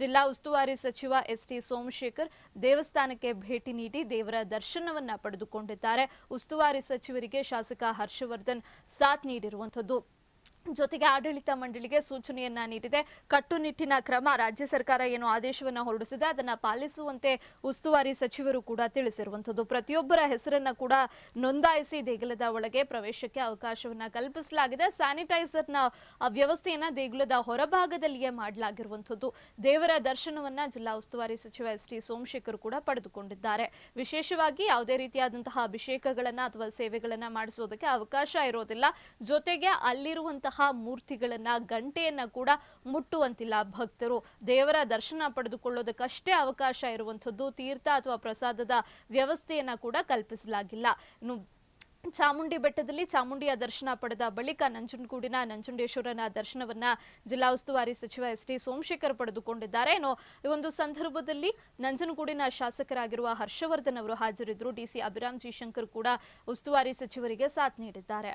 ಜಿಲ್ಲಾ ಉಸ್ತುವಾರಿ ಸಚಿವ ಎಸ್ಟಿ ಸೋಮಶೇಖರ್ ದೇವಸ್ಥಾನಕ್ಕೆ ಭೇಟಿ ನೀಡಿ ದೇವರ ದರ್ಶನವನ್ನ ಪಡೆದುಕೊಂಡಿದ್ದಾರೆ ಉಸ್ತುವಾರಿ ಸಚಿವರಿಗೆ ಶಾಸಕ ಹರ್ಷವರ್ಧನ್ ಸಾಥ್ ನೀಡಿರುವಂಥದ್ದು ಜೊತೆಗೆ ಆಡಳಿತ ಮಂಡಳಿಗೆ ಸೂಚನೆಯನ್ನ ನೀಡಿದೆ ಕಟ್ಟುನಿಟ್ಟಿನ ಕ್ರಮ ರಾಜ್ಯ ಸರ್ಕಾರ ಏನು ಆದೇಶವನ್ನ ಹೊರಡಿಸಿದೆ ಅದನ್ನ ಪಾಲಿಸುವಂತೆ ಉಸ್ತುವಾರಿ ಸಚಿವರು ಕೂಡ ತಿಳಿಸಿರುವಂತದ್ದು ಪ್ರತಿಯೊಬ್ಬರ ಹೆಸರನ್ನ ಕೂಡ ನೋಂದಾಯಿಸಿ ದೇಗುಲದ ಒಳಗೆ ಪ್ರವೇಶಕ್ಕೆ ಅವಕಾಶವನ್ನ ಕಲ್ಪಿಸಲಾಗಿದೆ ಸ್ಯಾನಿಟೈಸರ್ನ ವ್ಯವಸ್ಥೆಯನ್ನ ದೇಗುಲದ ಹೊರಭಾಗದಲ್ಲಿಯೇ ಮಾಡಲಾಗಿರುವಂತದ್ದು ದೇವರ ದರ್ಶನವನ್ನ ಜಿಲ್ಲಾ ಉಸ್ತುವಾರಿ ಸಚಿವ ಎಸ್ ಟಿ ಸೋಮಶೇಖರ್ ಕೂಡ ಪಡೆದುಕೊಂಡಿದ್ದಾರೆ ವಿಶೇಷವಾಗಿ ಯಾವುದೇ ರೀತಿಯಾದಂತಹ ಅಭಿಷೇಕಗಳನ್ನ ಅಥವಾ ಸೇವೆಗಳನ್ನ ಮಾಡಿಸುವುದಕ್ಕೆ ಅವಕಾಶ ಇರೋದಿಲ್ಲ ಜೊತೆಗೆ ಅಲ್ಲಿರುವಂತಹ ಇಂತಹ ಮೂರ್ತಿಗಳನ್ನ ಗಂಟೆಯನ್ನ ಕೂಡ ಮುಟ್ಟುವಂತಿಲ್ಲ ಭಕ್ತರು ದೇವರ ದರ್ಶನ ಪಡೆದುಕೊಳ್ಳೋದಕ್ಕಷ್ಟೇ ಅವಕಾಶ ಇರುವಂಥದ್ದು ತೀರ್ಥ ಅಥವಾ ಪ್ರಸಾದದ ವ್ಯವಸ್ಥೆಯನ್ನ ಕೂಡ ಕಲ್ಪಿಸಲಾಗಿಲ್ಲ ಇನ್ನು ಚಾಮುಂಡಿ ಬೆಟ್ಟದಲ್ಲಿ ಚಾಮುಂಡಿಯ ದರ್ಶನ ಪಡೆದ ಬಳಿಕ ನಂಜನಗೂಡಿನ ನಂಜುಂಡೇಶ್ವರನ ದರ್ಶನವನ್ನ ಜಿಲ್ಲಾ ಉಸ್ತುವಾರಿ ಸಚಿವ ಎಸ್ ಟಿ ಸೋಮಶೇಖರ್ ಪಡೆದುಕೊಂಡಿದ್ದಾರೆ ಏನೋ ಈ ಒಂದು ಸಂದರ್ಭದಲ್ಲಿ ನಂಜನಗೂಡಿನ ಶಾಸಕರಾಗಿರುವ ಹರ್ಷವರ್ಧನ್ ಅವರು ಹಾಜರಿದ್ದರು ಡಿಸಿ ಅಭಿರಾಮ್ ಜಿಶಂಕರ್ ಕೂಡ ಉಸ್ತುವಾರಿ ಸಚಿವರಿಗೆ ಸಾಥ್ ನೀಡಿದ್ದಾರೆ